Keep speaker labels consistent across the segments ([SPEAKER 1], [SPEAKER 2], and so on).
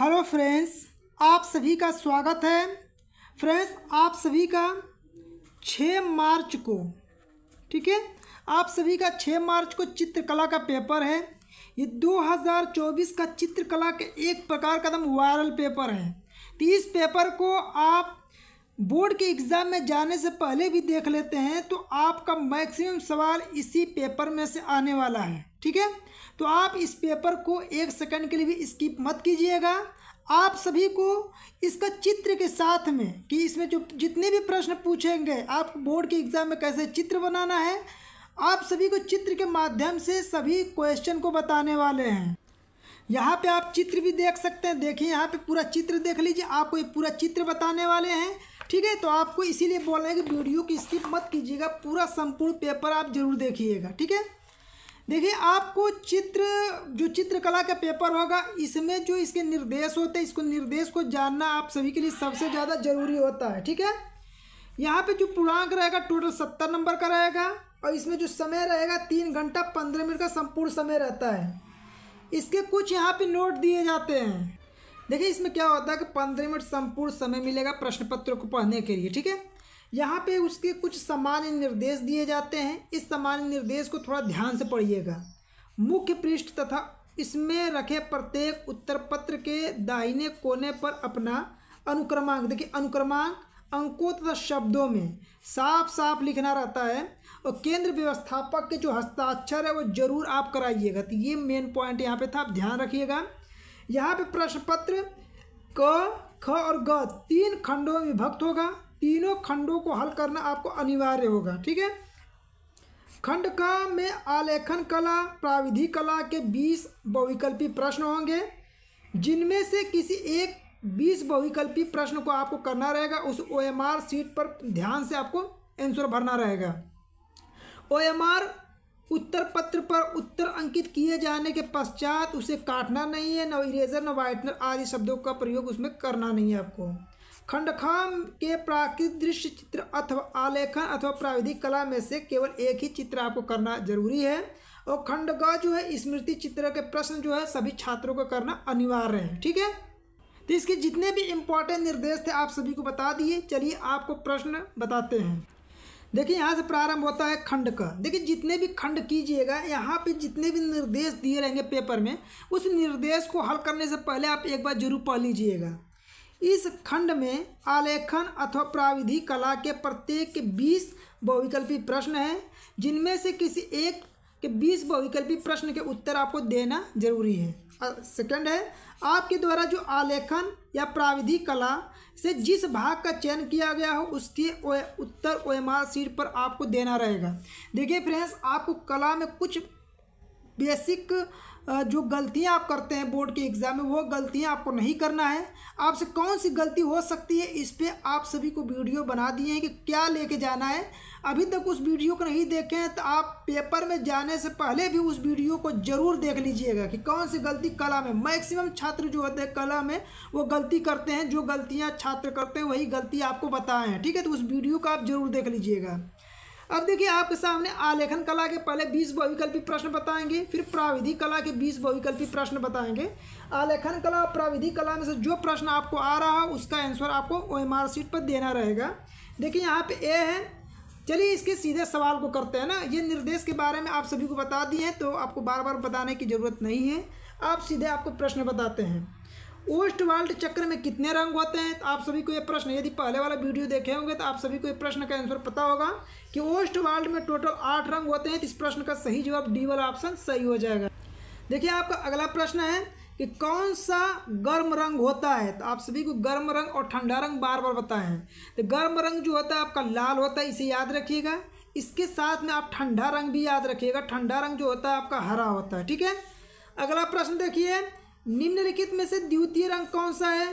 [SPEAKER 1] hello friends आप सभी का स्वागत है फ्रेंड्स आप सभी का 6 मार्च को ठीक है आप सभी का छः मार्च को चित्रकला का पेपर है ये 2024 का चित्रकला के एक प्रकार का एकदम वायरल पेपर है तो इस पेपर को आप बोर्ड के एग्ज़ाम में जाने से पहले भी देख लेते हैं तो आपका मैक्सिमम सवाल इसी पेपर में से आने वाला है ठीक है तो आप इस पेपर को एक सेकंड के लिए भी स्किप मत कीजिएगा आप सभी को इसका चित्र के साथ में कि इसमें जो जितने भी प्रश्न पूछेंगे आप बोर्ड के एग्ज़ाम में कैसे चित्र बनाना है आप सभी को चित्र के माध्यम से सभी क्वेश्चन को बताने वाले हैं यहाँ पे आप चित्र भी देख सकते हैं देखिए यहाँ पे पूरा चित्र देख लीजिए आपको ये पूरा चित्र बताने वाले हैं ठीक है तो आपको इसीलिए बोलना है कि वीडियो की स्किप मत कीजिएगा पूरा संपूर्ण पेपर आप जरूर देखिएगा ठीक है देखिए आपको चित्र जो चित्रकला का पेपर होगा इसमें जो इसके निर्देश होते हैं इसको निर्देश को जानना आप सभी के लिए सबसे ज़्यादा जरूरी होता है ठीक है यहाँ पे जो पूर्णांक रहेगा टोटल सत्तर नंबर का रहेगा और इसमें जो समय रहेगा तीन घंटा पंद्रह मिनट का संपूर्ण समय रहता है इसके कुछ यहाँ पर नोट दिए जाते हैं देखिए इसमें क्या होता है कि पंद्रह मिनट संपूर्ण समय मिलेगा प्रश्न पत्र को पढ़ने के लिए ठीक है यहाँ पे उसके कुछ सामान्य निर्देश दिए जाते हैं इस सामान्य निर्देश को थोड़ा ध्यान से पढ़िएगा मुख्य पृष्ठ तथा इसमें रखे प्रत्येक उत्तर पत्र के दाहिने कोने पर अपना अनुक्रमांक देखिए अनुक्रमांक अंकों तथा शब्दों में साफ साफ लिखना रहता है और केंद्र व्यवस्थापक के जो हस्ताक्षर है वो जरूर आप कराइएगा तो ये मेन पॉइंट यहाँ पे था आप ध्यान रखिएगा यहाँ पे प्रश्न पत्र क ख और ग तीन खंडों में विभक्त होगा तीनों खंडों को हल करना आपको अनिवार्य होगा ठीक है खंड क में आलेखन कला प्राविधि कला के बीस बहुविकल्पी प्रश्न होंगे जिनमें से किसी एक बीस बहुविकल्पी प्रश्न को आपको करना रहेगा उस ओ एम आर सीट पर ध्यान से आपको आंसर भरना रहेगा ओ एम आर उत्तर पत्र पर उत्तर अंकित किए जाने के पश्चात उसे काटना नहीं है न इरेजर न वाइटनर आदि शब्दों का प्रयोग उसमें करना नहीं है आपको खंडखाम के प्राकृतिक दृश्य चित्र अथवा आलेखन अथवा प्राविधिक कला में से केवल एक ही चित्र आपको करना जरूरी है और खंडगा जो है स्मृति चित्र के प्रश्न जो है सभी छात्रों को करना अनिवार्य है ठीक है तो इसके जितने भी इम्पोर्टेंट निर्देश थे आप सभी को बता दिए चलिए आपको प्रश्न बताते हैं देखिए यहाँ से प्रारंभ होता है खंड का देखिए जितने भी खंड कीजिएगा यहाँ पे जितने भी निर्देश दिए रहेंगे पेपर में उस निर्देश को हल करने से पहले आप एक बार जरूर पढ़ लीजिएगा इस खंड में आलेखन अथवा प्राविधि कला के प्रत्येक के बीस बहुविकल्पी प्रश्न हैं जिनमें से किसी एक के बीस बहुविकल्पी प्रश्न के उत्तर आपको देना जरूरी है सेकंड है आपके द्वारा जो आलेखन या प्राविधि कला से जिस भाग का चयन किया गया हो उसके उत्तर ओ एम सीट पर आपको देना रहेगा देखिए फ्रेंड्स आपको कला में कुछ बेसिक जो गलतियां आप करते हैं बोर्ड के एग्ज़ाम में वो गलतियां आपको नहीं करना है आपसे कौन सी गलती हो सकती है इस पर आप सभी को वीडियो बना दिए हैं कि क्या लेके जाना है अभी तक उस वीडियो को नहीं देखे हैं तो आप पेपर में जाने से पहले भी उस वीडियो को ज़रूर देख लीजिएगा कि कौन सी गलती कला में मैक्सिमम छात्र जो होते हैं कला में वो गलती करते हैं जो गलतियाँ छात्र करते हैं वही गलती आपको बताएँ ठीक है तो उस वीडियो को आप ज़रूर देख लीजिएगा अब देखिए आपके सामने आलेखन कला के पहले बीस बहुविकल्पी प्रश्न बताएंगे फिर प्राविधि कला के बीस बहुविकल्पी प्रश्न बताएंगे आलेखन कला और प्राविधि कला में से जो प्रश्न आपको आ रहा है उसका आंसर आपको ओ एम आर सीट पर देना रहेगा देखिए यहाँ पे ए है चलिए इसके सीधे सवाल को करते हैं ना ये निर्देश के बारे में आप सभी को बता दिए हैं तो आपको बार बार बताने की ज़रूरत नहीं है आप सीधे आपको प्रश्न बताते हैं ओस्ट वाल्ट चक्र में कितने रंग होते हैं तो आप सभी को ये प्रश्न यदि पहले वाला वीडियो देखे होंगे तो आप सभी को ये प्रश्न का आंसर पता होगा कि ओस्ट वाल्ट में टोटल आठ रंग होते हैं तो इस प्रश्न का सही जवाब डी वाला ऑप्शन सही हो जाएगा देखिए आपका अगला प्रश्न है कि कौन सा गर्म रंग होता है तो आप सभी को गर्म रंग और ठंडा रंग बार बार बताएं तो गर्म रंग जो होता है आपका लाल होता है इसे याद रखिएगा इसके साथ में आप ठंडा रंग भी याद रखिएगा ठंडा रंग जो होता है आपका हरा होता है ठीक है अगला प्रश्न देखिए निम्नलिखित में से द्वितीय रंग कौन सा है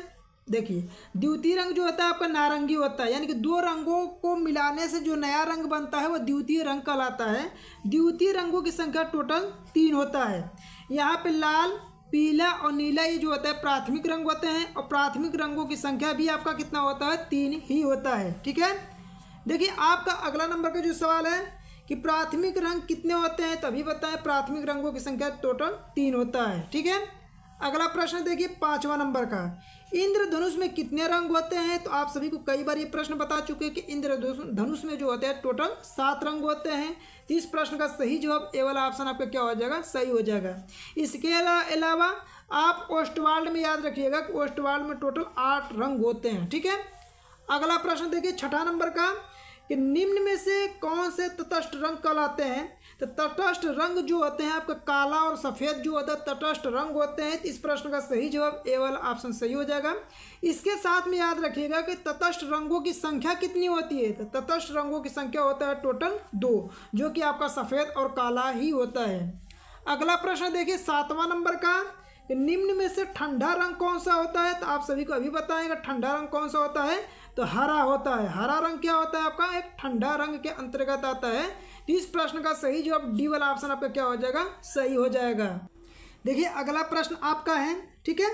[SPEAKER 1] देखिए द्वितीय रंग जो होता है आपका नारंगी होता है यानी कि दो रंगों को मिलाने से जो नया रंग बनता है वह द्वितीय रंग कहलाता है द्वितीय रंगों की संख्या टोटल तीन होता है यहाँ पे लाल पीला और नीला ये जो होता है प्राथमिक रंग होते हैं और प्राथमिक रंगों की संख्या भी आपका कितना होता है तीन ही होता है ठीक है देखिए आपका अगला नंबर का जो सवाल है कि प्राथमिक रंग कितने होते हैं तभी बताएं प्राथमिक रंगों की संख्या टोटल तीन होता है ठीक है अगला प्रश्न देखिए पांचवा नंबर का इंद्रधनुष में कितने रंग होते हैं तो आप सभी को कई बार ये प्रश्न बता चुके हैं कि इंद्रधनुष में जो होते हैं टोटल सात रंग होते हैं इस प्रश्न का सही जवाब ए वाला ऑप्शन आपका क्या हो जाएगा सही हो जाएगा इसके अलावा आप ओस्टवाल्ड में याद रखिएगा कि ओस्टवाल्ड में टोटल आठ रंग होते हैं ठीक है अगला प्रश्न देखिए छठा नंबर का कि निम्न में से कौन से तटस्थ रंग कहलाते हैं तो तटस्थ रंग जो होते हैं आपका काला और सफ़ेद जो होता है तटस्थ रंग होते हैं तो इस प्रश्न का सही जवाब ए वाला ऑप्शन सही हो जाएगा इसके साथ में याद रखिएगा कि तटस्थ रंगों की संख्या कितनी होती है तो तटस्थ रंगों की संख्या होता है टोटल दो जो कि आपका सफ़ेद और काला ही होता है अगला प्रश्न देखिए सातवां नंबर का निम्न में से ठंडा रंग कौन सा होता है तो आप सभी को अभी बताएंगे ठंडा रंग कौन सा होता है तो हरा होता है हरा रंग क्या होता है आपका एक ठंडा रंग के अंतर्गत आता है तो इस प्रश्न का सही जवाब डी वाला ऑप्शन आपका क्या हो जाएगा सही हो जाएगा देखिए अगला प्रश्न आपका है ठीक है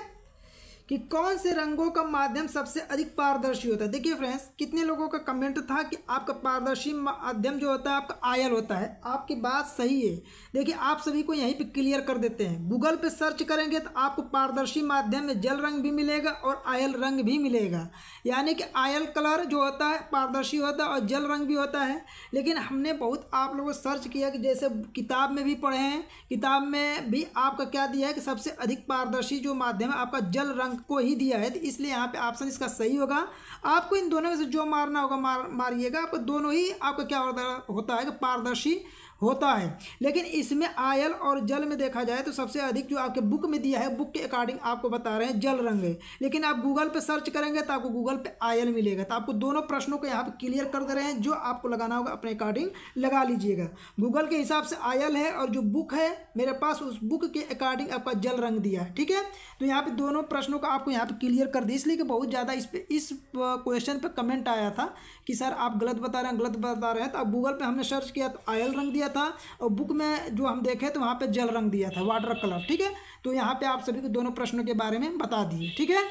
[SPEAKER 1] कि कौन से रंगों का माध्यम सबसे अधिक पारदर्शी होता है देखिए फ्रेंड्स कितने लोगों का कमेंट था कि आपका पारदर्शी माध्यम जो होता है आपका आयल होता है आपकी बात सही है देखिए आप सभी को यहीं पे क्लियर कर देते हैं गूगल पे सर्च करेंगे तो आपको पारदर्शी माध्यम में जल रंग भी मिलेगा और आयल रंग भी मिलेगा यानी कि आयल कलर जो होता है पारदर्शी होता है और जल रंग भी होता है लेकिन हमने बहुत आप लोगों सर्च किया कि जैसे किताब में भी पढ़े हैं किताब में भी आपका क्या दिया है कि सबसे अधिक पारदर्शी जो माध्यम है आपका जल रंग को ही दिया है तो इसलिए यहाँ पे ऑप्शन इसका सही होगा आपको इन दोनों में से जो मारना होगा मार मारिएगा आपको दोनों ही आपका क्या होता है पारदर्शी होता है लेकिन इसमें आयल और जल में देखा जाए तो सबसे अधिक जो आपके बुक में दिया है बुक के अकॉर्डिंग आपको बता रहे हैं जल रंग है लेकिन आप गूगल पर सर्च करेंगे तो आपको गूगल पर आयल मिलेगा तो आपको दोनों प्रश्नों को यहाँ पर क्लियर कर दे रहे हैं जो आपको लगाना होगा अपने अकॉर्डिंग लगा लीजिएगा गूगल के हिसाब से आयल है और जो बुक है मेरे पास उस बुक के अकॉर्डिंग आपका जल रंग दिया है ठीक है तो यहाँ पर दोनों प्रश्नों को आपको यहाँ पर क्लियर कर दिया इसलिए कि बहुत ज़्यादा इस पर इस क्वेश्चन पर कमेंट आया था कि सर आप गलत बता रहे हैं गलत बता रहे हैं तो आप गूगल पर हमने सर्च किया तो आयल रंग दिया था और बुक में जो हम देखे तो वहाँ पे जल रंग दिया था वाटर कलर ठीक है तो यहाँ पे आप सभी को दोनों प्रश्नों के बारे में बता दिए ठीक है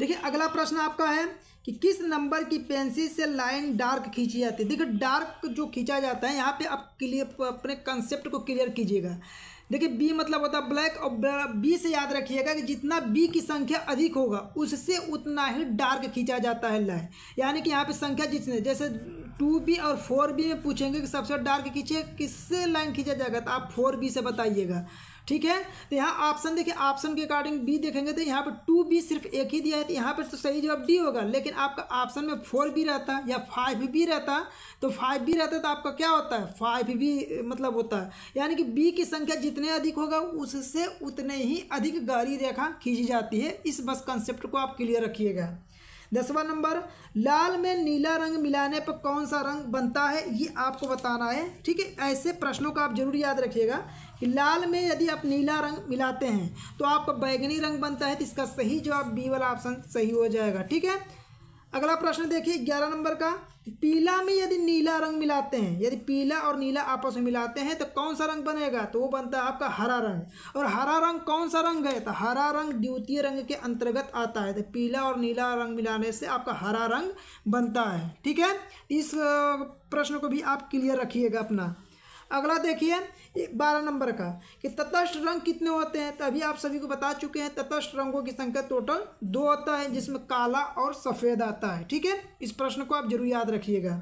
[SPEAKER 1] देखिए अगला प्रश्न आपका है कि किस नंबर की पेंसिल से लाइन डार्क खींची जाती है देखिए डार्क जो खींचा जाता है यहाँ पे आप क्लियर अपने कंसेप्ट को क्लियर कीजिएगा देखिए बी मतलब होता है ब्लैक और बी से याद रखिएगा कि जितना बी की संख्या अधिक होगा उससे उतना ही डार्क खींचा जाता है लाइन यानी कि यहाँ पे संख्या जितने जैसे टू बी और फोर बी में पूछेंगे कि सबसे डार्क खींचे किससे लाइन खींचा जाएगा तो आप फोर बी से बताइएगा ठीक है तो यहाँ ऑप्शन देखिए ऑप्शन के अकॉर्डिंग बी देखेंगे तो यहाँ पर टू बी सिर्फ एक ही दिया है तो यहाँ पर तो सही जवाब डी होगा लेकिन आपका ऑप्शन में फोर बी रहता या फाइव बी रहता तो फाइव बी रहता तो आपका क्या होता है फाइव बी मतलब होता है यानी कि बी की संख्या जितने अधिक होगा उससे उतने ही अधिक गहरी रेखा खींची जाती है इस बस कंसेप्ट को आप क्लियर रखिएगा दसवा नंबर लाल में नीला रंग मिलाने पर कौन सा रंग बनता है ये आपको बताना है ठीक है ऐसे प्रश्नों का आप जरूर याद रखिएगा लाल में यदि आप नीला रंग मिलाते हैं तो आपका बैगनी रंग बनता है तो इसका सही जवाब बी वाला ऑप्शन सही हो जाएगा ठीक है अगला प्रश्न देखिए ग्यारह नंबर का पीला में यदि नीला रंग मिलाते हैं यदि पीला और नीला आपस में मिलाते हैं तो कौन सा रंग बनेगा तो वो बनता है आपका हरा रंग और हरा रंग कौन सा रंग है तो हरा रंग द्वितीय रंग के अंतर्गत आता है तो पीला और नीला रंग मिलाने से आपका हरा रंग बनता है ठीक है इस प्रश्न को भी आप क्लियर रखिएगा अपना अगला देखिए बारह नंबर का कि तटस्थ रंग कितने होते हैं तो अभी आप सभी को बता चुके हैं तटस्थ रंगों की संख्या टोटल दो होता है जिसमें काला और सफ़ेद आता है ठीक है इस प्रश्न को आप जरूर याद रखिएगा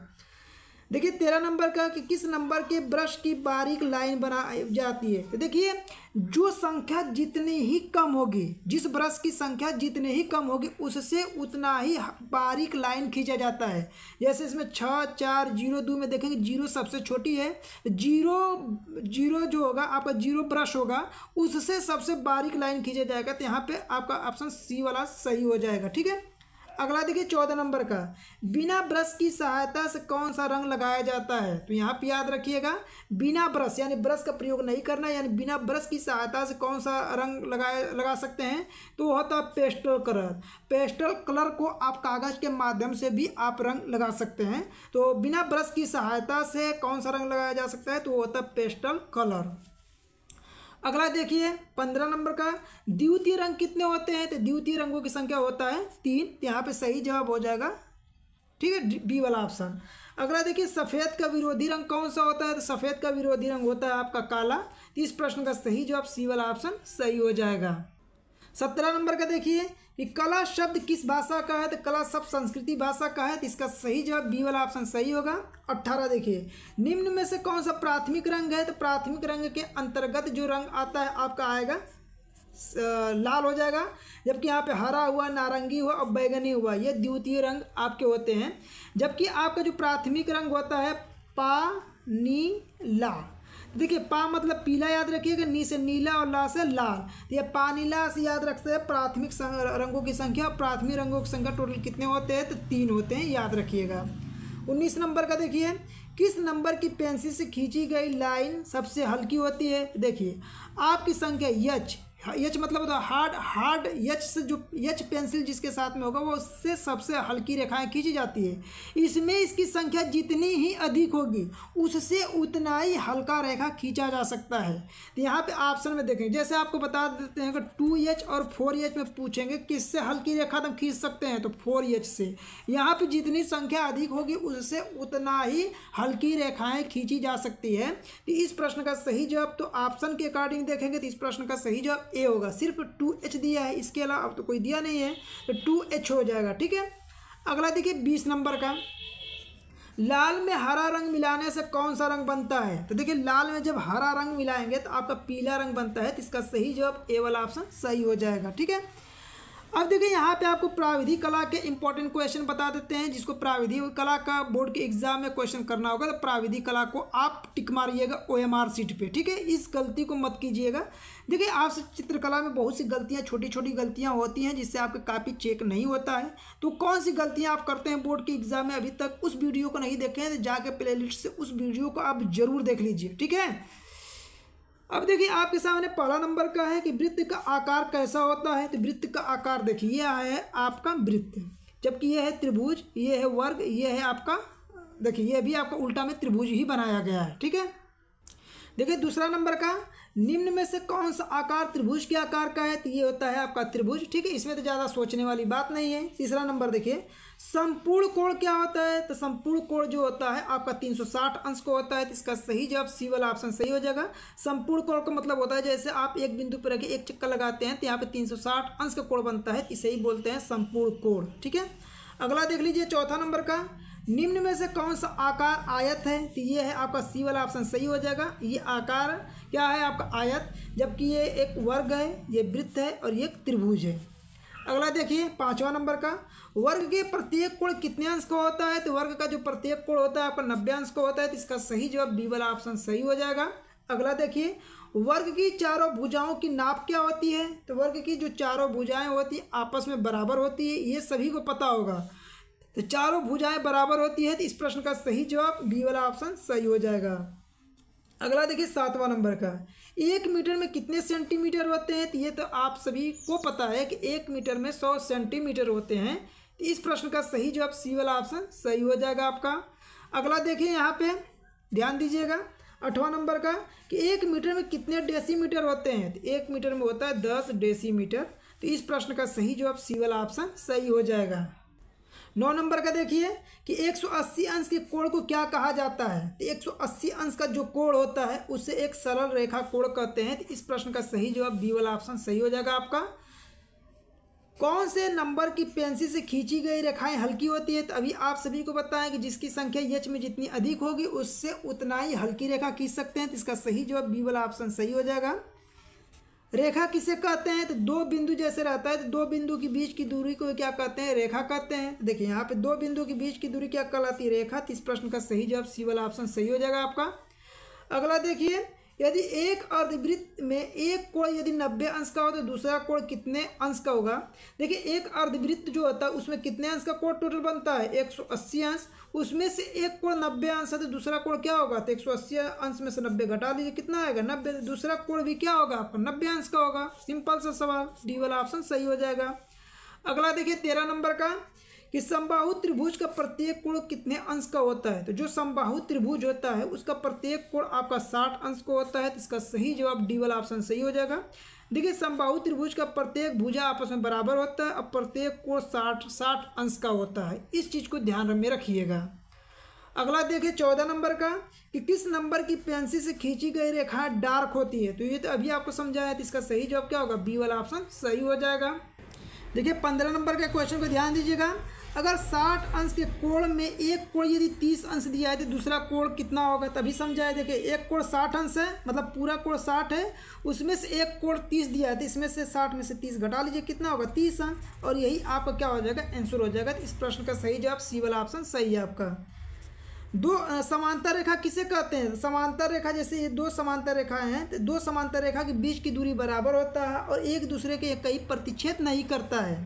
[SPEAKER 1] देखिए तेरह नंबर का कि किस नंबर के ब्रश की बारीक लाइन बना जाती है तो देखिए जो संख्या जितनी ही कम होगी जिस ब्रश की संख्या जितनी ही कम होगी उससे उतना ही बारीक लाइन खींचा जाता है जैसे इसमें छः चार जीरो दो में देखेंगे जीरो सबसे छोटी है जीरो जीरो जो होगा आपका जीरो ब्रश होगा उससे सबसे बारीक लाइन खींचा जाएगा तो यहाँ पर आपका ऑप्शन सी वाला सही हो जाएगा ठीक है अगला देखिए चौदह नंबर का बिना ब्रश की सहायता से कौन सा रंग लगाया जाता है तो यहाँ पे याद रखिएगा बिना ब्रश यानी ब्रश का प्रयोग नहीं करना यानी बिना ब्रश की सहायता से कौन सा रंग लगाया लगा सकते हैं तो होता है पेस्टल कलर पेस्टल कलर को आप कागज़ के माध्यम से भी आप रंग लगा सकते हैं तो बिना ब्रश की सहायता से कौन सा रंग लगाया जा सकता है तो होता है पेस्टल कलर अगला देखिए पंद्रह नंबर का द्वितीय रंग कितने होते हैं तो द्वितीय रंगों की संख्या होता है तीन तो यहाँ पे सही जवाब हो जाएगा ठीक है बी वाला ऑप्शन अगला देखिए सफ़ेद का विरोधी रंग कौन सा होता है तो सफ़ेद का विरोधी रंग होता है आपका काला तो इस प्रश्न का सही जवाब सी वाला ऑप्शन सही हो जाएगा सत्रह नंबर का देखिए कि कला शब्द किस भाषा का है तो कला शब्द संस्कृति भाषा का है तो इसका सही जवाब बी वाला ऑप्शन सही होगा अट्ठारह देखिए निम्न में से कौन सा प्राथमिक रंग है तो प्राथमिक रंग के अंतर्गत जो रंग आता है आपका आएगा लाल हो जाएगा जबकि यहाँ पे हरा हुआ नारंगी हुआ और बैगनी हुआ ये द्वितीय रंग आपके होते हैं जबकि आपका जो प्राथमिक रंग होता है पानीला देखिए पा मतलब पीला याद रखिएगा नी से नीला और ला से लाल तो पा नीला से याद रखते हैं प्राथमिक रंगों की संख्या और प्राथमिक रंगों की संख्या टोटल कितने होते हैं तो तीन होते हैं याद रखिएगा उन्नीस नंबर का देखिए किस नंबर की पेंसिल से खींची गई लाइन सबसे हल्की होती है देखिए आपकी संख्या यच यच मतलब होता है हार्ड हार्ड यच से जो यच पेंसिल जिसके साथ में होगा वो उससे सबसे हल्की रेखाएं खींची जाती है इसमें इसकी संख्या जितनी ही अधिक होगी उससे उतना ही हल्का रेखा खींचा जा सकता है तो यहाँ पे ऑप्शन में देखेंगे जैसे आपको बता देते हैं कि टू एच और फोर एच में पूछेंगे किससे हल्की रेखा हम खींच सकते हैं तो फोर एच से यहाँ पर जितनी संख्या अधिक होगी उससे उतना ही हल्की रेखाएँ खींची जा सकती है तो इस प्रश्न का सही जवाब तो ऑप्शन के अकॉर्डिंग देखेंगे तो इस प्रश्न का सही जवाब ए होगा सिर्फ टू एच दिया है इसके अलावा अब तो कोई दिया नहीं है तो टू एच हो जाएगा ठीक है अगला देखिए बीस नंबर का लाल में हरा रंग मिलाने से कौन सा रंग बनता है तो देखिए लाल में जब हरा रंग मिलाएंगे तो आपका पीला रंग बनता है तो इसका सही जवाब ए वाला ऑप्शन सही हो जाएगा ठीक है अब देखिए यहाँ पे आपको प्राविधि कला के इंपॉर्टेंट क्वेश्चन बता देते हैं जिसको प्राविधि कला का बोर्ड के एग्जाम में क्वेश्चन करना होगा तो प्राविधि कला को आप टिक मारिएगा ओ एम आर सीट पे ठीक है इस गलती को मत कीजिएगा देखिए आपसे चित्रकला में बहुत सी गलतियाँ छोटी छोटी गलतियाँ होती हैं जिससे आपका कापी चेक नहीं होता है तो कौन सी गलतियाँ आप करते हैं बोर्ड के एग्जाम में अभी तक उस वीडियो को नहीं देखें तो जाकर प्ले से उस वीडियो को आप जरूर देख लीजिए ठीक है अब देखिए आपके सामने पहला नंबर का है कि वृत्त का आकार कैसा होता है तो वृत्त का आकार देखिए यह है आपका वृत्त जबकि यह है त्रिभुज ये है वर्ग ये है आपका देखिए यह भी आपका उल्टा में त्रिभुज ही बनाया गया है ठीक है देखिए दूसरा नंबर का निम्न में से कौन सा आकार त्रिभुज के आकार का है तो ये होता है आपका त्रिभुज ठीक है इसमें तो ज़्यादा सोचने वाली बात नहीं है तीसरा नंबर देखिए संपूर्ण कोण क्या होता है तो संपूर्ण कोण जो होता है आपका 360 अंश को होता है तो इसका सही जवाब सी वाला ऑप्शन सही हो जाएगा संपूर्ण कोण का मतलब होता है जैसे आप एक बिंदु पर रखे एक चक्कर लगाते हैं तो यहाँ पे 360 अंश का कोण बनता है इसे ही बोलते हैं संपूर्ण कोण ठीक है अगला देख लीजिए चौथा नंबर का निम्न में से कौन सा आकार आयत है तो ये है आपका सी वाला ऑप्शन सही हो जाएगा ये आकार क्या है आपका आयत जबकि ये एक वर्ग है ये वृत्त है और ये एक त्रिभुज है अगला देखिए पाँचवा नंबर का वर्ग के प्रत्येक कोण कितने अंश का होता है तो वर्ग का जो प्रत्येक कोण होता है आपका नब्बे अंश का होता है तो इसका सही जवाब बी वाला ऑप्शन सही हो जाएगा अगला देखिए वर्ग की चारों भुजाओं की नाप क्या होती है तो वर्ग की जो चारों भुजाएं होती है आपस में बराबर होती है ये सभी को पता होगा तो चारों भुजाएं बराबर होती है तो इस प्रश्न का सही जवाब बी वाला ऑप्शन सही हो जाएगा अगला देखिए सातवां नंबर का एक मीटर में कितने सेंटीमीटर होते हैं तो ये तो आप सभी को पता है कि एक मीटर में सौ सेंटीमीटर होते हैं तो इस प्रश्न का सही जवाब सी वाला ऑप्शन सही हो जाएगा आपका अगला देखिए यहाँ पे ध्यान दीजिएगा अठवा नंबर का कि एक मीटर में कितने डेसीमीटर होते हैं तो एक मीटर में होता है दस डेसीमीटर तो इस प्रश्न का सही जवाब सी वाला ऑप्शन सही हो जाएगा नौ नंबर का देखिए कि 180 अंश के कोण को क्या कहा जाता है तो 180 अंश का जो कोण होता है उसे एक सरल रेखा कोण कहते हैं तो इस प्रश्न का सही जवाब बी वाला ऑप्शन सही हो जाएगा आपका कौन से नंबर की पेंसिल से खींची गई रेखाएं हल्की होती है तो अभी आप सभी को बताएं कि जिसकी संख्या यच में जितनी अधिक होगी उससे उतना ही हल्की रेखा खींच सकते हैं तो इसका सही जवाब बी वाला ऑप्शन सही हो जाएगा रेखा किसे कहते हैं तो दो बिंदु जैसे रहता है तो दो बिंदु के बीच की दूरी को क्या कहते हैं रेखा कहते हैं देखिए यहाँ पे दो बिंदु के बीच की दूरी क्या कहलाती है रेखा तो इस प्रश्न का सही जवाब सी वाला ऑप्शन सही हो जाएगा आपका अगला देखिए यदि एक अर्धवृत्त में एक कोण यदि नब्बे अंश का हो तो दूसरा कोण कितने अंश का होगा देखिए एक अर्धवृत्त जो होता है उसमें कितने अंश का कोण टोटल बनता है एक सौ अस्सी अंश उसमें से एक कोण नब्बे अंश है तो दूसरा कोण क्या होगा तो एक सौ अस्सी अंश में से नब्बे घटा दीजिए कितना आएगा नब्बे तो दूसरा कोण भी क्या होगा आपका नब्बे अंश का होगा सिंपल सा सवाल डी वाला ऑप्शन सही हो जाएगा अगला देखिए तेरह नंबर का कि समबाहु त्रिभुज का प्रत्येक कोण कितने अंश का होता है तो जो समबाहु त्रिभुज होता है उसका प्रत्येक कोण आपका साठ अंश को होता है तो इसका सही जवाब डी वाला ऑप्शन सही हो जाएगा देखिए समबाहु त्रिभुज का प्रत्येक भुजा आपस में बराबर होता है और प्रत्येक कोण साठ साठ अंश का होता है इस चीज़ को ध्यान में रखिएगा अगला देखिए चौदह नंबर का कि किस नंबर की पेंसिल से खींची गई रेखा डार्क होती है तो ये तो अभी आपको समझाया तो इसका सही जवाब क्या होगा बी वाला ऑप्शन सही हो जाएगा देखिए पंद्रह नंबर के क्वेश्चन को ध्यान दीजिएगा अगर 60 अंश के कोण में एक कोण यदि 30 अंश दिया है तो दूसरा कोण कितना होगा तभी समझाए देखिए एक कोण 60 अंश है मतलब पूरा कोण 60 है उसमें से एक कोण 30 दिया है तो इसमें से 60 में से 30 घटा लीजिए कितना होगा 30 अंश और यही आपका क्या हो जाएगा आंसर हो जाएगा तो इस प्रश्न का सही जवाब सी वाला ऑप्शन सही है आपका दो समांतर रेखा किसे कहते हैं समांतर रेखा जैसे ये दो समांतर रेखाएं हैं तो दो समांतर रेखा के बीच की दूरी बराबर होता है और एक दूसरे के कई प्रतिच्छेद नहीं करता है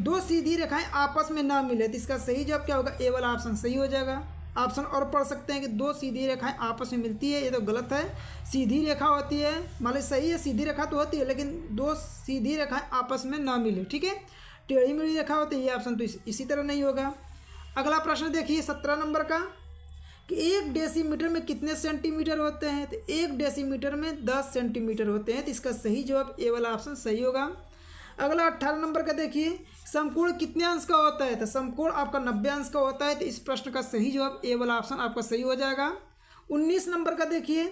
[SPEAKER 1] दो सीधी रेखाएं आपस में ना मिले तो इसका सही जवाब क्या होगा ए वाला ऑप्शन सही हो जाएगा ऑप्शन और पढ़ सकते हैं कि दो सीधी रेखाएं आपस में मिलती है ये तो गलत है सीधी रेखा होती है मान लीजिए सही है सीधी रेखा तो होती है लेकिन दो सीधी रेखाएं आपस में ना मिले ठीक है टेढ़ी मेढ़ी रेखा होती है ये ऑप्शन तो इसी तरह नहीं होगा अगला प्रश्न देखिए सत्रह नंबर का कि एक डेसीमीटर में कितने सेंटीमीटर होते हैं तो एक डेसीमीटर में दस सेंटीमीटर होते हैं तो इसका सही जवाब ए वाला ऑप्शन सही होगा अगला अट्ठारह नंबर का देखिए समकोण कितने अंश का होता है तो समकोण आपका नब्बे अंश का होता है तो इस प्रश्न का सही जवाब ए वाला ऑप्शन आपका सही हो जाएगा उन्नीस नंबर का देखिए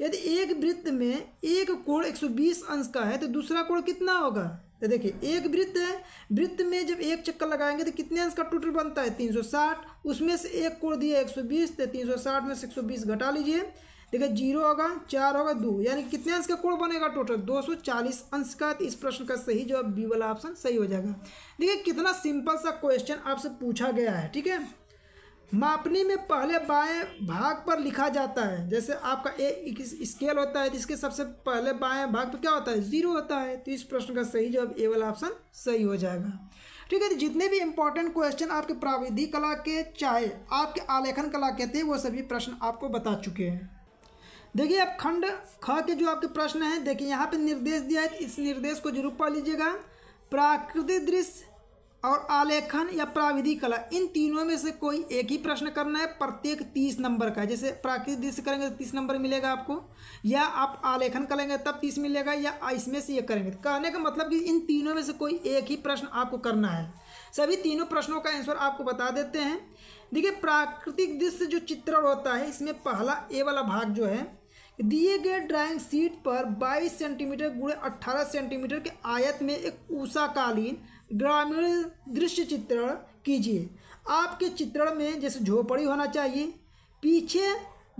[SPEAKER 1] यदि एक वृत्त में एक कोण एक सौ बीस अंश का है तो दूसरा कोण कितना होगा तो देखिए एक वृत्त है वृत्त में जब एक चक्कर लगाएंगे तो कितने अंश का टोटल बनता है तीन सौ साठ उसमें से एक कोण दिया एक सौ बीस तो तीन सौ साठ में से एक सौ बीस घटा लीजिए देखिए जीरो होगा चार होगा दो यानी कितने अंश का कोण बनेगा टोटल दो सौ चालीस अंश का तो इस प्रश्न का सही जवाब बी वाला ऑप्शन सही हो जाएगा देखिए कितना सिंपल सा क्वेश्चन आपसे पूछा गया है ठीक है मापनी में पहले बाएं भाग पर लिखा जाता है जैसे आपका ए स्केल होता है जिसके तो सबसे पहले बाएं भाग तो क्या होता है जीरो होता है तो इस प्रश्न का सही जवाब ए वाला ऑप्शन सही हो जाएगा ठीक है तो जितने भी इंपॉर्टेंट क्वेश्चन आपके प्राविधिक कला के चाहे आपके आलेखन कला के थे वो सभी प्रश्न आपको बता चुके हैं देखिए आप खंड ख के जो आपके प्रश्न हैं देखिए यहाँ पे निर्देश दिया है इस निर्देश को जरूर पढ़ लीजिएगा प्राकृतिक दृश्य और आलेखन या प्राविधि कला इन तीनों में से कोई एक ही प्रश्न करना है प्रत्येक तीस नंबर का जैसे प्राकृतिक दृश्य करेंगे तो तीस नंबर मिलेगा आपको या आप आलेखन करेंगे तब तीस मिलेगा या इसमें से ये करेंगे कहने का मतलब कि इन तीनों में से कोई एक ही प्रश्न आपको करना है सभी तीनों प्रश्नों का आंसर आपको बता देते हैं देखिए प्राकृतिक दृश्य जो चित्रण होता है इसमें पहला ए वाला भाग जो है दिए गए ड्राइंग शीट पर 22 सेंटीमीटर गुड़े 18 सेंटीमीटर के आयत में एक ऊषाकालीन ग्रामीण दृश्य चित्रण कीजिए आपके चित्रण में जैसे झोपड़ी होना चाहिए पीछे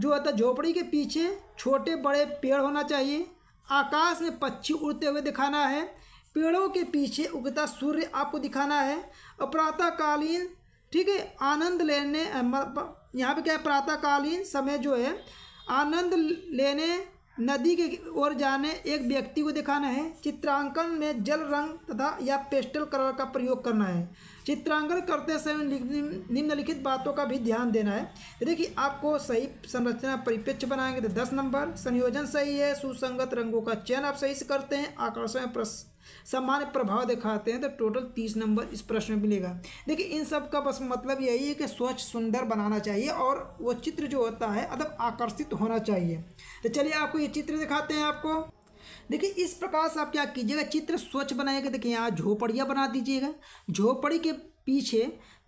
[SPEAKER 1] जो होता है झोपड़ी के पीछे छोटे बड़े पेड़ होना चाहिए आकाश में पक्षी उड़ते हुए दिखाना है पेड़ों के पीछे उगता सूर्य आपको दिखाना है और प्रातःकालीन ठीक है आनंद लेने यहाँ पे क्या है प्रातःकालीन समय जो है आनंद लेने नदी के ओर जाने एक व्यक्ति को दिखाना है चित्रांकन में जल रंग तथा या पेस्टल कलर का प्रयोग करना है चित्रांकन करते समय निम्नलिखित बातों का भी ध्यान देना है देखिए आपको सही संरचना परिप्रेक्ष्य बनाएंगे तो दस नंबर संयोजन सही है सुसंगत रंगों का चयन आप सही से करते हैं आकर्षण सामान्य प्रभाव दिखाते हैं तो टोटल तीस नंबर इस प्रश्न में मिलेगा देखिए इन सब का बस मतलब यही है कि स्वच्छ सुंदर बनाना चाहिए और वो चित्र जो होता है अदब मतलब आकर्षित होना चाहिए तो चलिए आपको ये चित्र दिखाते हैं आपको देखिए इस प्रकार से आप क्या कीजिएगा चित्र स्वच्छ बनाएगा देखिए यहाँ झोपड़ियाँ बना दीजिएगा झोपड़ी के पीछे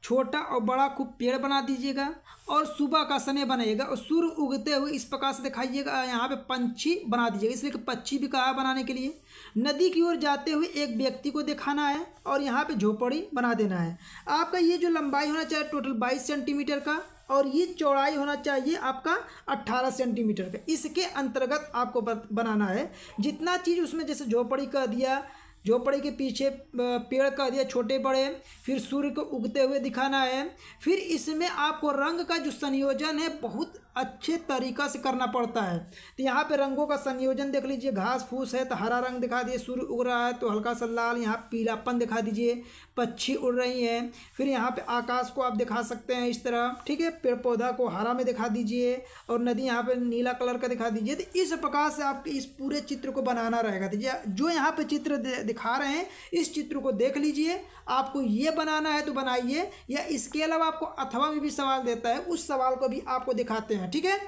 [SPEAKER 1] छोटा और बड़ा खूब पेड़ बना दीजिएगा और सुबह का समय बनाइएगा और सूर्य उगते हुए इस प्रकार से दिखाइएगा यहाँ पे पंछी बना दीजिएगा इसलिए कि पक्षी भी कहा बनाने के लिए नदी की ओर जाते हुए एक व्यक्ति को दिखाना है और यहाँ पे झोपड़ी बना देना है आपका ये जो लंबाई होना चाहिए टोटल बाईस सेंटीमीटर का और ये चौड़ाई होना चाहिए आपका 18 सेंटीमीटर का इसके अंतर्गत आपको बनाना है जितना चीज़ उसमें जैसे झोपड़ी कर दिया झोपड़ी के पीछे पेड़ का दिया छोटे बड़े फिर सूर्य को उगते हुए दिखाना है फिर इसमें आपको रंग का जो संयोजन है बहुत अच्छे तरीक़ा से करना पड़ता है तो यहाँ पे रंगों का संयोजन देख लीजिए घास फूस है तो हरा रंग दिखा दिए सूर्य उग रहा है तो हल्का सा लाल यहाँ पीलापन दिखा दीजिए पक्षी उड़ रही हैं फिर यहाँ पे आकाश को आप दिखा सकते हैं इस तरह ठीक है पेड़ पौधा को हरा में दिखा दीजिए और नदी यहाँ पर नीला कलर का दिखा दीजिए तो इस प्रकार से आपके इस पूरे चित्र को बनाना रहेगा तो जो यहाँ पर चित्र दिखा रहे हैं इस चित्र को देख लीजिए आपको ये बनाना है तो बनाइए या इसके अलावा आपको अथवा में भी सवाल देता है उस सवाल को भी आपको दिखाते हैं ठीक है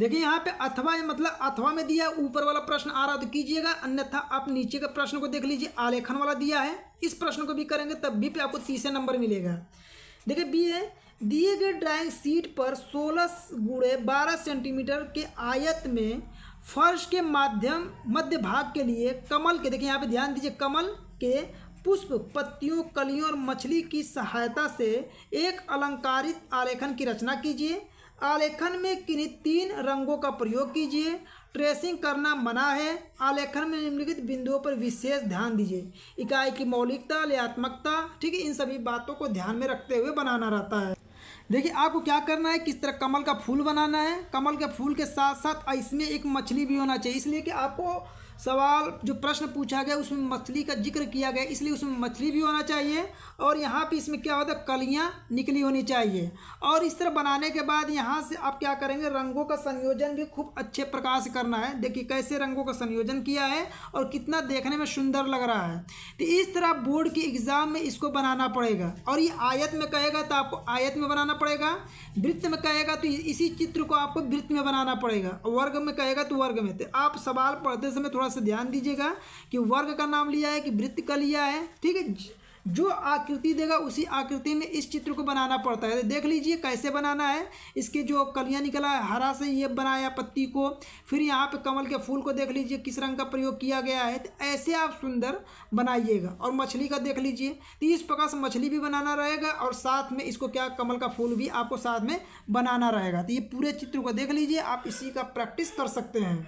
[SPEAKER 1] देखिए यहाँ पे अथवा मतलब अथवा में दिया ऊपर वाला प्रश्न आ रहा तो कीजिएगा अन्यथा आप नीचे के प्रश्न को देख लीजिए आलेखन वाला दिया है इस प्रश्न को भी करेंगे तब भी पे आपको तीसरे नंबर मिलेगा देखिए बी है दिए गए ड्राइंग सीट पर सोलह गुड़े बारह सेंटीमीटर के आयत में फर्श के माध्यम मध्य भाग के लिए कमल के देखिए यहाँ पे ध्यान दीजिए कमल के पुष्प पत्तियों कलियों और मछली की सहायता से एक अलंकारित आलेखन की रचना कीजिए आलेखन में किन्हीं तीन रंगों का प्रयोग कीजिए ट्रेसिंग करना मना है आलेखन में निम्नलिखित बिंदुओं पर विशेष ध्यान दीजिए इकाई की मौलिकता लयात्मकता ठीक है इन सभी बातों को ध्यान में रखते हुए बनाना रहता है देखिए आपको क्या करना है किस तरह कमल का फूल बनाना है कमल के फूल के साथ साथ इसमें एक मछली भी होना चाहिए इसलिए कि आपको सवाल जो प्रश्न पूछा गया उसमें मछली का जिक्र किया गया इसलिए उसमें मछली भी होना चाहिए और यहाँ पे इसमें क्या होता है कलियाँ निकली होनी चाहिए और इस तरह बनाने के बाद यहाँ से आप क्या करेंगे रंगों का संयोजन भी खूब अच्छे प्रकार से करना है देखिए कैसे रंगों का संयोजन किया है और कितना देखने में सुंदर लग रहा है तो इस तरह बोर्ड की एग्ज़ाम में इसको बनाना पड़ेगा और ये आयत में कहेगा तो आपको आयत में बनाना पड़ेगा वृत्त में कहेगा तो इसी चित्र को आपको वृत्त में बनाना पड़ेगा वर्ग में कहेगा तो वर्ग में तो आप सवाल पढ़ते समय थोड़ा से ध्यान दीजिएगा कि वर्ग का नाम लिया है कि वृत्त का लिया है ठीक है जो आकृति देगा उसी आकृति में इस चित्र को बनाना पड़ता है तो देख लीजिए कैसे बनाना है इसके जो कलियाँ निकला है हरा से ये बनाया पत्ती को फिर यहाँ पे कमल के फूल को देख लीजिए किस रंग का प्रयोग किया गया है तो ऐसे आप सुंदर बनाइएगा और मछली का देख लीजिए तो इस प्रकार से मछली भी बनाना रहेगा और साथ में इसको क्या कमल का फूल भी आपको साथ में बनाना रहेगा तो ये पूरे चित्र को देख लीजिए आप इसी का प्रैक्टिस कर सकते हैं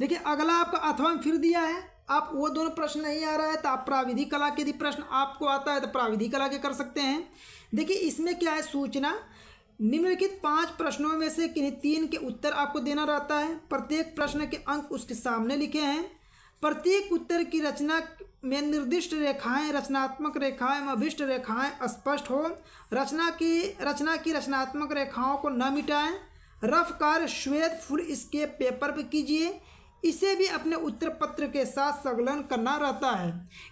[SPEAKER 1] देखिए अगला आपका अथवा फिर दिया है आप वो दोनों प्रश्न नहीं आ रहा है तो आप प्राविधिक कला के यदि प्रश्न आपको आता है तो प्राविधिक कला के कर सकते हैं देखिए इसमें क्या है सूचना निम्नलिखित पांच प्रश्नों में से किन्हीं तीन के उत्तर आपको देना रहता है प्रत्येक प्रश्न के अंक उसके सामने लिखे हैं प्रत्येक उत्तर की रचना में निर्दिष्ट रेखाएं रचनात्मक रेखाएं एवं अभिष्ट रेखाएं स्पष्ट हो रचना की रचना की रचनात्मक रेखाओं को न मिटाएं रफ कार्य श्वेत फुल इसके पेपर पर कीजिए इसे भी अपने उत्तर पत्र के साथ संलग्न करना रहता है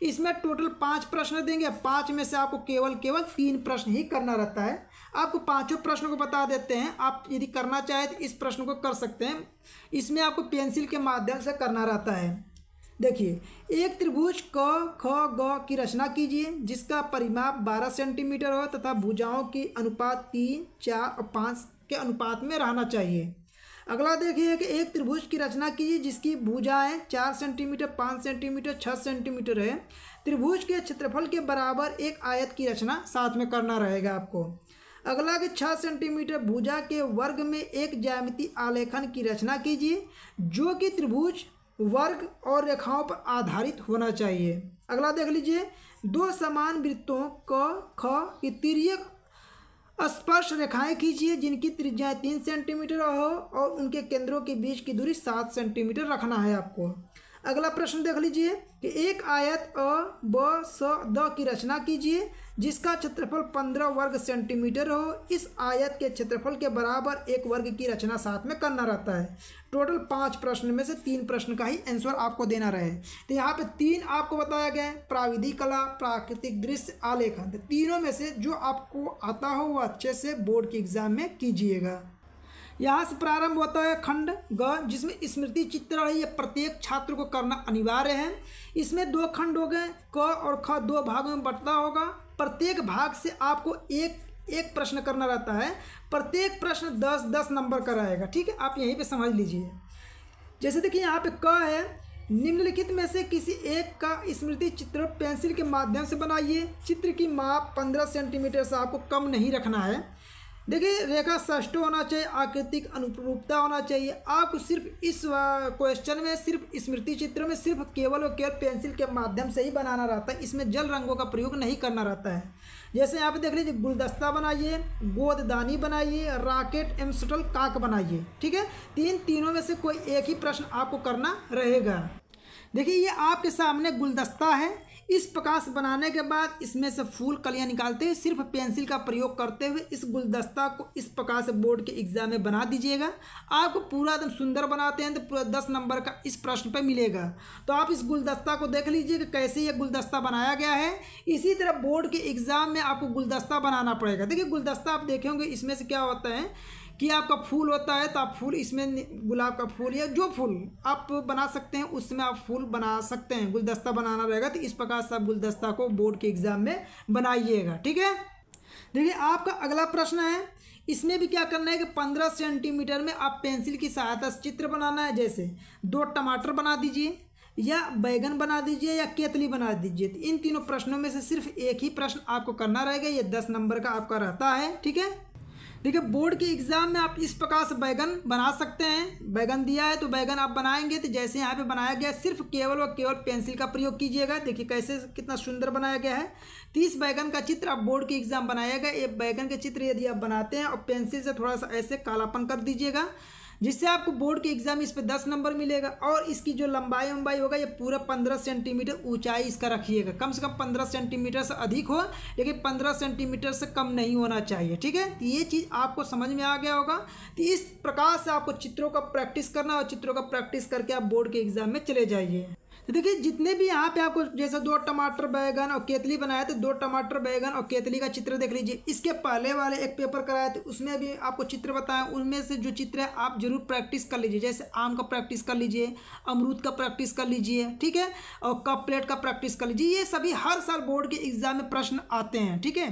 [SPEAKER 1] इसमें टोटल पाँच प्रश्न देंगे पाँच में से आपको केवल केवल तीन प्रश्न ही करना रहता है आपको पांचों प्रश्नों को बता देते हैं आप यदि करना चाहें तो इस प्रश्न को कर सकते हैं इसमें आपको पेंसिल के माध्यम से करना रहता है देखिए एक त्रिभुज क ख ग की रचना कीजिए जिसका परिमाप 12 सेंटीमीटर हो तथा भुजाओं की अनुपात तीन चार और पाँच के अनुपात में रहना चाहिए अगला देखिए कि एक त्रिभुज की रचना कीजिए जिसकी भुजाएं चार सेंटीमीटर पाँच सेंटीमीटर छः सेंटीमीटर है त्रिभुज के क्षेत्रफल के बराबर एक आयत की रचना साथ में करना रहेगा आपको अगला कि छः सेंटीमीटर भुजा के वर्ग में एक ज्यामिति आलेखन की रचना कीजिए जो कि त्रिभुज वर्ग और रेखाओं पर आधारित होना चाहिए अगला देख लीजिए दो समान वृत्तों क ख की तिरक स्पर्श रेखाएं खींचिए जिनकी त्रिज्याएं तीन सेंटीमीटर हो और उनके केंद्रों के बीच की दूरी सात सेंटीमीटर रखना है आपको अगला प्रश्न देख लीजिए कि एक आयत अ ब स द की रचना कीजिए जिसका क्षेत्रफल पंद्रह वर्ग सेंटीमीटर हो इस आयत के क्षेत्रफल के बराबर एक वर्ग की रचना साथ में करना रहता है टोटल पाँच प्रश्न में से तीन प्रश्न का ही आंसर आपको देना रहे तो यहाँ पे तीन आपको बताया गया है प्राविधि कला प्राकृतिक दृश्य आलेखन तो तीनों में से जो आपको आता हो वो अच्छे से बोर्ड के एग्ज़ाम में कीजिएगा यहाँ से प्रारंभ होता है खंड ग जिसमें स्मृति चित्रण है ये प्रत्येक छात्र को करना अनिवार्य है इसमें दो खंड हो गए क और ख दो भागों में बंटता होगा प्रत्येक भाग से आपको एक एक प्रश्न करना रहता है प्रत्येक प्रश्न दस दस नंबर का रहेगा ठीक है आप यहीं पर समझ लीजिए जैसे देखिए यहाँ पे क है निम्नलिखित में से किसी एक का स्मृति चित्र पेंसिल के माध्यम से बनाइए चित्र की माप पंद्रह सेंटीमीटर से आपको कम नहीं रखना है देखिए रेखा सष्ट होना चाहिए आकृतिक अनुरूपता होना चाहिए आपको सिर्फ इस क्वेश्चन में सिर्फ स्मृति चित्र में सिर्फ केवल और केवल पेंसिल के माध्यम से ही बनाना रहता है इसमें जल रंगों का प्रयोग नहीं करना रहता है जैसे यहाँ पे देख लीजिए गुलदस्ता बनाइए गोददानी बनाइए राकेट एम सटल काक बनाइए ठीक है तीन तीनों में से कोई एक ही प्रश्न आपको करना रहेगा देखिए ये आपके सामने गुलदस्ता है इस प्रकाश बनाने के बाद इसमें से फूल कलियां निकालते हुए सिर्फ पेंसिल का प्रयोग करते हुए इस गुलदस्ता को इस प्रकाश बोर्ड के एग्जाम में बना दीजिएगा आपको पूरा एकदम सुंदर बनाते हैं तो पूरा दस नंबर का इस प्रश्न पर मिलेगा तो आप इस गुलदस्ता को देख लीजिए कि कैसे यह गुलदस्ता बनाया गया है इसी तरह बोर्ड के एग्ज़ाम में आपको गुलदस्ता बनाना पड़ेगा देखिए गुलदस्ता आप देखेंगे इसमें से क्या होता है कि आपका फूल होता है तो आप फूल इसमें गुलाब का फूल या जो फूल आप बना सकते हैं उसमें आप फूल बना सकते हैं गुलदस्ता बनाना रहेगा तो इस प्रकार से आप गुलदस्ता को बोर्ड के एग्ज़ाम में बनाइएगा ठीक है देखिए आपका अगला प्रश्न है इसमें भी क्या करना है कि पंद्रह सेंटीमीटर में आप पेंसिल की सहायता से चित्र बनाना है जैसे दो टमाटर बना दीजिए या बैगन बना दीजिए या केतली बना दीजिए तो इन तीनों प्रश्नों में से सिर्फ एक ही प्रश्न आपको करना रहेगा ये दस नंबर का आपका रहता है ठीक है देखिए बोर्ड के एग्ज़ाम में आप इस प्रकार से बैगन बना सकते हैं बैगन दिया है तो बैगन आप बनाएंगे तो जैसे यहाँ पे बनाया गया सिर्फ केवल और केवल पेंसिल का प्रयोग कीजिएगा देखिए कैसे कितना सुंदर बनाया गया है तो इस बैगन का चित्र आप बोर्ड के एग्ज़ाम बनाएगा ये बैगन के चित्र यदि आप बनाते हैं और पेंसिल से थोड़ा सा ऐसे कालापन कर दीजिएगा जिससे आपको बोर्ड के एग्जाम इस पर दस नंबर मिलेगा और इसकी जो लंबाई उम्बाई होगा ये पूरा पंद्रह सेंटीमीटर ऊंचाई इसका रखिएगा कम से कम पंद्रह सेंटीमीटर से अधिक हो लेकिन पंद्रह सेंटीमीटर से कम नहीं होना चाहिए ठीक है तो ये चीज़ आपको समझ में आ गया होगा तो इस प्रकार से आपको चित्रों का प्रैक्टिस करना और चित्रों का प्रैक्टिस करके आप बोर्ड के एग्जाम में चले जाइए तो देखिए जितने भी यहाँ पे आपको जैसे दो टमाटर बैगन और केतली बनाया था दो टमाटर बैगन और केतली का चित्र देख लीजिए इसके पहले वाले एक पेपर कराए थे उसमें भी आपको चित्र बताया उनमें से जो चित्र है आप जरूर प्रैक्टिस कर लीजिए जैसे आम का प्रैक्टिस कर लीजिए अमरूद का प्रैक्टिस कर लीजिए ठीक है और कप प्लेट का प्रैक्टिस कर लीजिए ये सभी हर साल बोर्ड के एग्ज़ाम में प्रश्न आते हैं ठीक है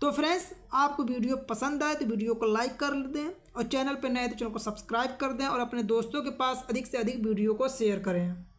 [SPEAKER 1] तो फ्रेंड्स आपको वीडियो पसंद आए तो वीडियो को लाइक कर दें और चैनल पर नए तो चैनल को सब्सक्राइब कर दें और अपने दोस्तों के पास अधिक से अधिक वीडियो को शेयर करें